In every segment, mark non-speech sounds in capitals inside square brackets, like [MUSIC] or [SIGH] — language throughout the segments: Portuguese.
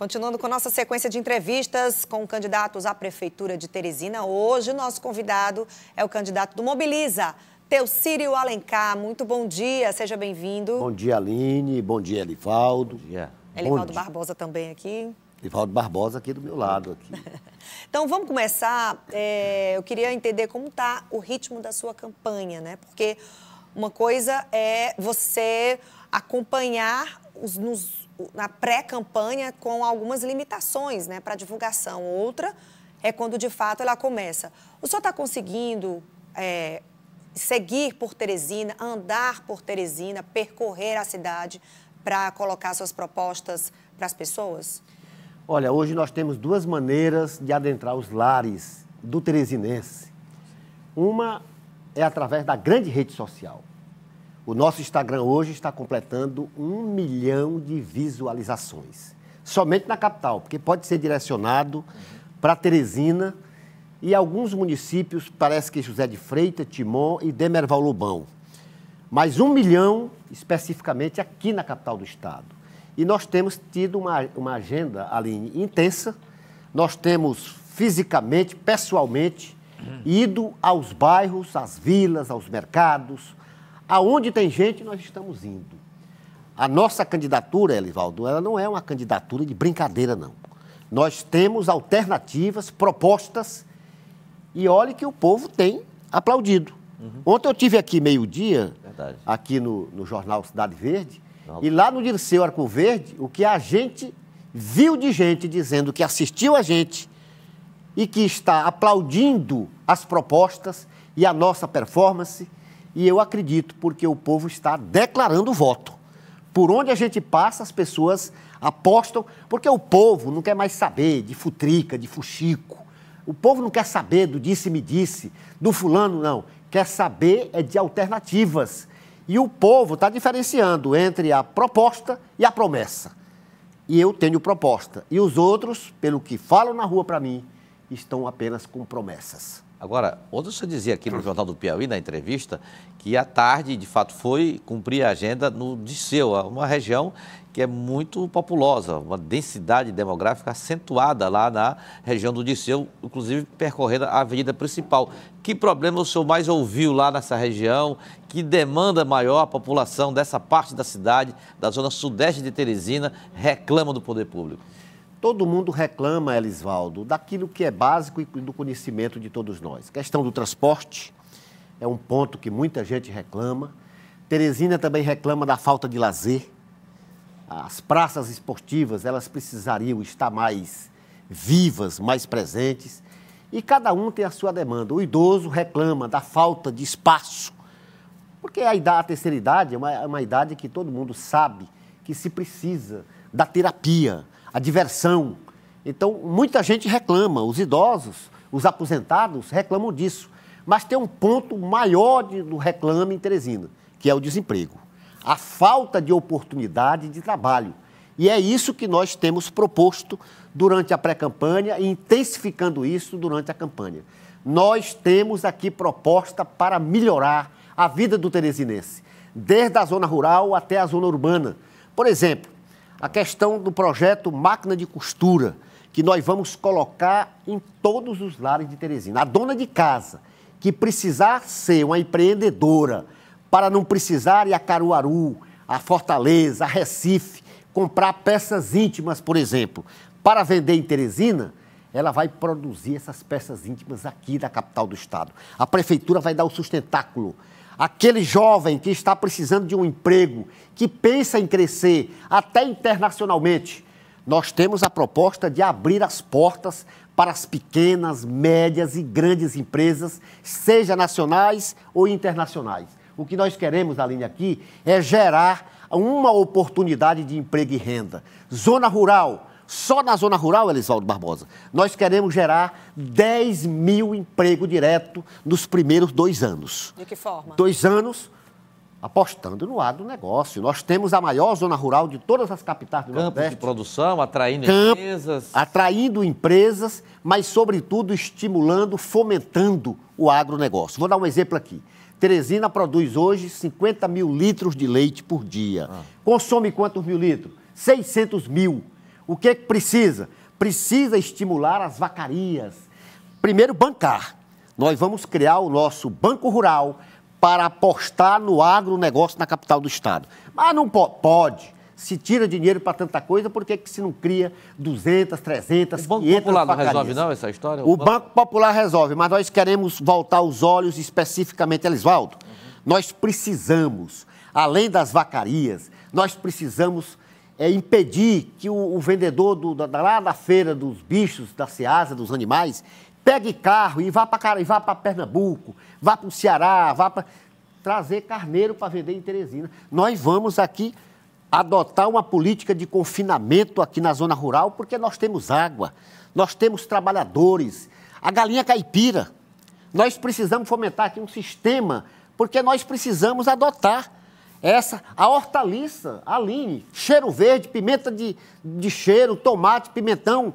Continuando com nossa sequência de entrevistas com candidatos à Prefeitura de Teresina, hoje o nosso convidado é o candidato do Mobiliza, Teocírio Alencar. Muito bom dia, seja bem-vindo. Bom dia, Aline. Bom dia, Elivaldo. Bom dia. Elivaldo bom Barbosa dia. também aqui. Elivaldo Barbosa aqui do meu lado. Aqui. [LAUGHS] então, vamos começar. É, eu queria entender como está o ritmo da sua campanha, né? Porque uma coisa é você acompanhar os, nos na pré-campanha com algumas limitações né, para divulgação. Outra é quando de fato ela começa. O senhor está conseguindo é, seguir por Teresina, andar por Teresina, percorrer a cidade para colocar suas propostas para as pessoas? Olha, hoje nós temos duas maneiras de adentrar os lares do teresinense. Uma é através da grande rede social. O nosso Instagram hoje está completando um milhão de visualizações. Somente na capital, porque pode ser direcionado uhum. para Teresina e alguns municípios, parece que José de Freitas, Timon e Demerval Lobão. Mas um milhão especificamente aqui na capital do estado. E nós temos tido uma, uma agenda, Aline, intensa. Nós temos fisicamente, pessoalmente, uhum. ido aos bairros, às vilas, aos mercados, Aonde tem gente, nós estamos indo. A nossa candidatura, Elivaldo, ela não é uma candidatura de brincadeira, não. Nós temos alternativas, propostas, e olhe que o povo tem aplaudido. Uhum. Ontem eu tive aqui meio-dia, aqui no, no, jornal Cidade Verde, e lá no Dirceu Arco Verde, o que a gente viu de gente dizendo que assistiu a gente e que está aplaudindo as propostas e a nossa performance e eu acredito, porque o povo está declarando voto. Por onde a gente passa, as pessoas apostam, porque o povo não quer mais saber de futrica, de fuxico. O povo não quer saber do disse-me disse, do fulano, não. Quer saber é de alternativas. E o povo está diferenciando entre a proposta e a promessa. E eu tenho proposta. E os outros, pelo que falam na rua para mim, estão apenas com promessas. Agora, ontem você dizia aqui no Jornal do Piauí, na entrevista, que a tarde, de fato, foi cumprir a agenda no Disseu, uma região que é muito populosa, uma densidade demográfica acentuada lá na região do Disseu, inclusive percorrendo a avenida principal. Que problema o senhor mais ouviu lá nessa região? Que demanda maior a população dessa parte da cidade, da zona sudeste de Teresina, reclama do poder público? Todo mundo reclama, Elisvaldo, daquilo que é básico e do conhecimento de todos nós. A questão do transporte é um ponto que muita gente reclama. Teresina também reclama da falta de lazer. As praças esportivas, elas precisariam estar mais vivas, mais presentes. E cada um tem a sua demanda. O idoso reclama da falta de espaço, porque a, idade, a terceira idade é uma, é uma idade que todo mundo sabe que se precisa da terapia, a diversão. Então, muita gente reclama, os idosos, os aposentados reclamam disso. Mas tem um ponto maior de, do reclame em Teresina, que é o desemprego. A falta de oportunidade de trabalho. E é isso que nós temos proposto durante a pré-campanha e intensificando isso durante a campanha. Nós temos aqui proposta para melhorar a vida do teresinense, desde a zona rural até a zona urbana. Por exemplo, a questão do projeto Máquina de Costura, que nós vamos colocar em todos os lares de Teresina. A dona de casa, que precisar ser uma empreendedora, para não precisar ir a Caruaru, a Fortaleza, a Recife, comprar peças íntimas, por exemplo, para vender em Teresina, ela vai produzir essas peças íntimas aqui da capital do estado. A prefeitura vai dar o sustentáculo. Aquele jovem que está precisando de um emprego, que pensa em crescer até internacionalmente, nós temos a proposta de abrir as portas para as pequenas, médias e grandes empresas, seja nacionais ou internacionais. O que nós queremos, Aline, aqui é gerar uma oportunidade de emprego e renda. Zona rural, só na zona rural, Elisaldo Barbosa, nós queremos gerar 10 mil empregos direto nos primeiros dois anos. De que forma? Dois anos apostando no ar do negócio. Nós temos a maior zona rural de todas as capitais do Campos Nordeste. de produção, atraindo Campo, empresas. Atraindo empresas, mas, sobretudo, estimulando, fomentando o agronegócio. Vou dar um exemplo aqui. Teresina produz hoje 50 mil litros de leite por dia. Ah. Consome quantos mil litros? 600 mil o que, é que precisa? Precisa estimular as vacarias. Primeiro, bancar. Nós vamos criar o nosso Banco Rural para apostar no agronegócio na capital do Estado. Mas não po pode se tira dinheiro para tanta coisa, por que, que se não cria 200, 300, o Banco 500 Popular não resolve não essa história? O, o Banco... Banco... Popular resolve, mas nós queremos voltar os olhos especificamente a Lisvaldo. Uhum. Nós precisamos, além das vacarias, nós precisamos é, impedir que o, o vendedor do, da, lá da feira dos bichos, da seasa, dos animais, pegue carro e vá para e vá para Pernambuco, vá para o Ceará, vá para trazer carneiro para vender em Teresina. Nós vamos aqui adotar uma política de confinamento aqui na zona rural, porque nós temos água, nós temos trabalhadores, a galinha caipira. Nós precisamos fomentar aqui um sistema, porque nós precisamos adotar essa, a hortaliça, aline, cheiro verde, pimenta de, de cheiro, tomate, pimentão,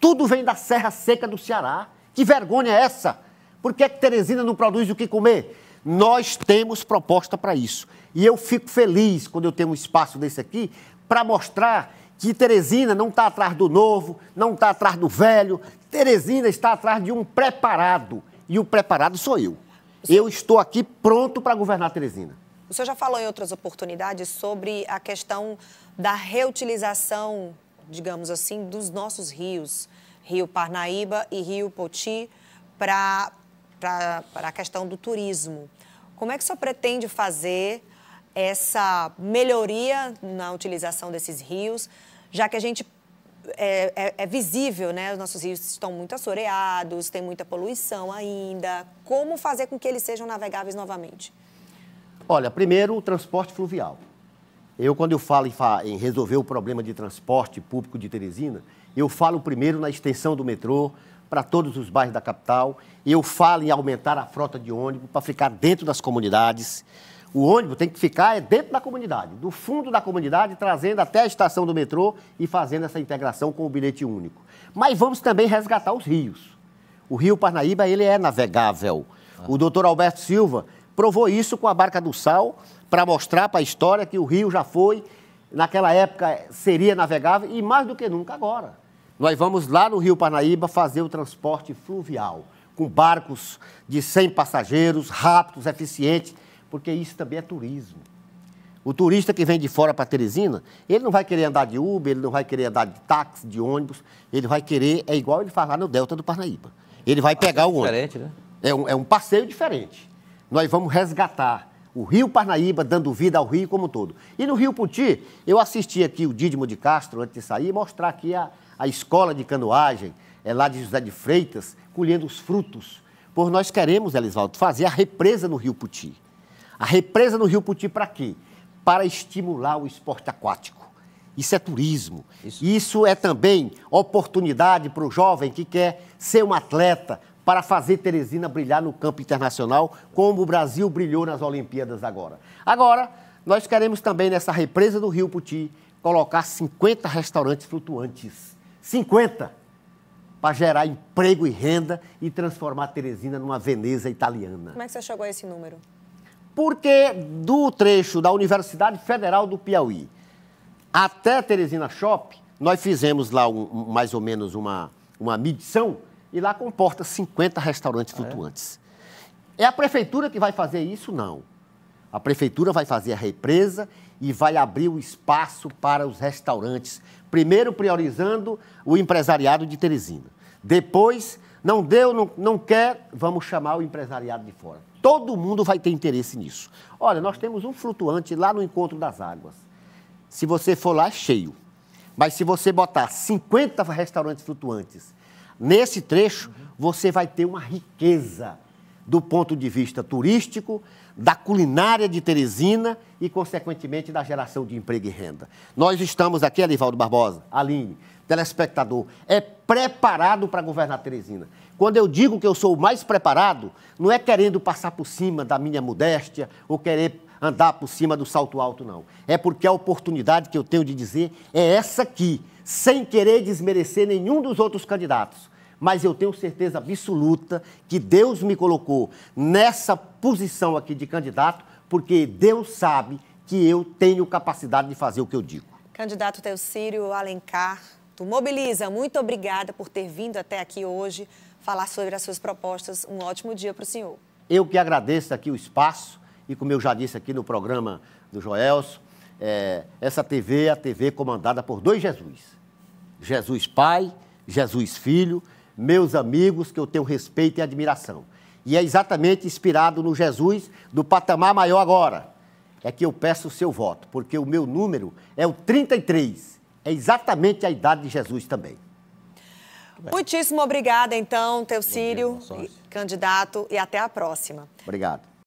tudo vem da Serra Seca do Ceará. Que vergonha é essa? Por que, é que Teresina não produz o que comer? Nós temos proposta para isso. E eu fico feliz quando eu tenho um espaço desse aqui para mostrar que Teresina não está atrás do novo, não está atrás do velho. Teresina está atrás de um preparado. E o preparado sou eu. Eu estou aqui pronto para governar Teresina. O senhor já falou em outras oportunidades sobre a questão da reutilização, digamos assim, dos nossos rios, Rio Parnaíba e Rio Poti, para a questão do turismo. Como é que o senhor pretende fazer essa melhoria na utilização desses rios, já que a gente é, é, é, visível, né? Os nossos rios estão muito assoreados, tem muita poluição ainda. Como fazer com que eles sejam navegáveis novamente? Olha, primeiro o transporte fluvial. Eu, quando eu falo em, em, resolver o problema de transporte público de Teresina, eu falo primeiro na extensão do metrô para todos os bairros da capital, eu falo em aumentar a frota de ônibus para ficar dentro das comunidades. O ônibus tem que ficar é dentro da comunidade, do fundo da comunidade, trazendo até a estação do metrô e fazendo essa integração com o bilhete único. Mas vamos também resgatar os rios. O Rio Parnaíba, ele é navegável. Ah. O doutor Alberto Silva provou isso com a Barca do Sal, para mostrar para a história que o rio já foi, naquela época seria navegável e mais do que nunca agora. Nós vamos lá no Rio Parnaíba fazer o transporte fluvial, com barcos de 100 passageiros, rápidos, eficientes, porque isso também é turismo. O turista que vem de fora para Teresina, ele não vai querer andar de Uber, ele não vai querer andar de táxi, de ônibus, ele vai querer, é igual ele faz lá no Delta do Parnaíba. Ele vai é pegar o ônibus. Diferente, né? É um, é um passeio diferente nós vamos resgatar o Rio Parnaíba, dando vida ao Rio como um todo. E no Rio Puti, eu assisti aqui o Dídimo de Castro, antes de sair, mostrar aqui a, a escola de canoagem, é lá de José de Freitas, colhendo os frutos. Por nós queremos, Elisvaldo, fazer a represa no Rio Puti. A represa no Rio Puti para quê? Para estimular o esporte aquático. Isso é turismo. Isso, Isso é também oportunidade para o jovem que quer ser um atleta, para fazer Teresina brilhar no campo internacional, como o Brasil brilhou nas Olimpíadas agora. Agora, nós queremos também nessa represa do Rio Puti colocar 50 restaurantes flutuantes. 50! Para gerar emprego e renda e transformar Teresina numa Veneza italiana. Como é que você chegou a esse número? Porque do trecho da Universidade Federal do Piauí até Teresina Shopping, nós fizemos lá um, mais ou menos uma, uma medição e lá comporta 50 restaurantes flutuantes. É? é a prefeitura que vai fazer isso? Não. A prefeitura vai fazer a represa e vai abrir o espaço para os restaurantes, primeiro priorizando o empresariado de Teresina. Depois, não deu, não, não quer, vamos chamar o empresariado de fora. Todo mundo vai ter interesse nisso. Olha, nós temos um flutuante lá no Encontro das Águas. Se você for lá, é cheio. Mas se você botar 50 restaurantes flutuantes Nesse trecho, você vai ter uma riqueza do ponto de vista turístico, da culinária de Teresina e, consequentemente, da geração de emprego e renda. Nós estamos aqui, Alivaldo Barbosa, Aline, telespectador, é preparado para governar Teresina. Quando eu digo que eu sou o mais preparado, não é querendo passar por cima da minha modéstia ou querer andar por cima do salto alto, não. É porque a oportunidade que eu tenho de dizer é essa aqui, sem querer desmerecer nenhum dos outros candidatos. Mas eu tenho certeza absoluta que Deus me colocou nessa posição aqui de candidato, porque Deus sabe que eu tenho capacidade de fazer o que eu digo. Candidato Teocírio Alencar, tu Mobiliza, muito obrigada por ter vindo até aqui hoje falar sobre as suas propostas. Um ótimo dia para o senhor. Eu que agradeço aqui o espaço e, como eu já disse aqui no programa do Joelso, é, essa TV é a TV comandada por dois Jesus. Jesus Pai, Jesus Filho, meus amigos que eu tenho respeito e admiração. E é exatamente inspirado no Jesus do patamar maior agora. É que eu peço o seu voto, porque o meu número é o 33. É exatamente a idade de Jesus também. Muitíssimo obrigada, então, Teucírio, Círio, candidato, e até a próxima. Obrigado.